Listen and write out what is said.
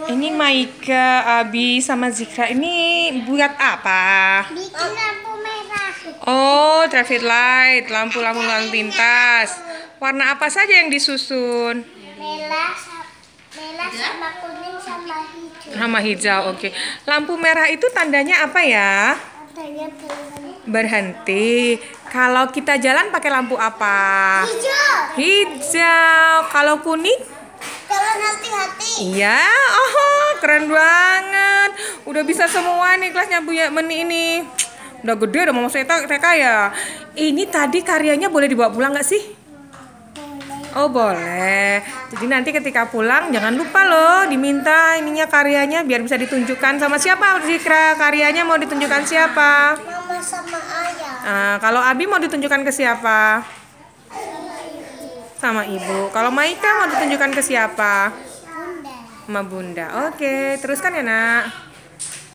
Ini Maika, Abi, sama Zikra ini buat apa? Bikin lampu merah. Oh, traffic light, lampu-lampu lalu lintas. Warna apa saja yang disusun? Merah, merah sama kuning sama hijau. Sama hijau, oke. Okay. Lampu merah itu tandanya apa ya? Tandanya berhenti. Berhenti. Kalau kita jalan pakai lampu apa? Hijau. Hijau. Kalau kuning? Kalau hati-hati. Iya, oh keren banget. Udah bisa semua nih kelasnya Bu Meni ini. Udah gede udah mau saya TK ya. Ini tadi karyanya boleh dibawa pulang nggak sih? Oh boleh. Jadi nanti ketika pulang jangan lupa loh diminta ininya karyanya biar bisa ditunjukkan sama siapa Zikra karyanya mau ditunjukkan siapa? Mama sama ayah. Nah, kalau Abi mau ditunjukkan ke siapa? Sama ibu. Kalau Maika mau ditunjukkan ke siapa? sama bunda. Oke, okay. teruskan ya, Nak.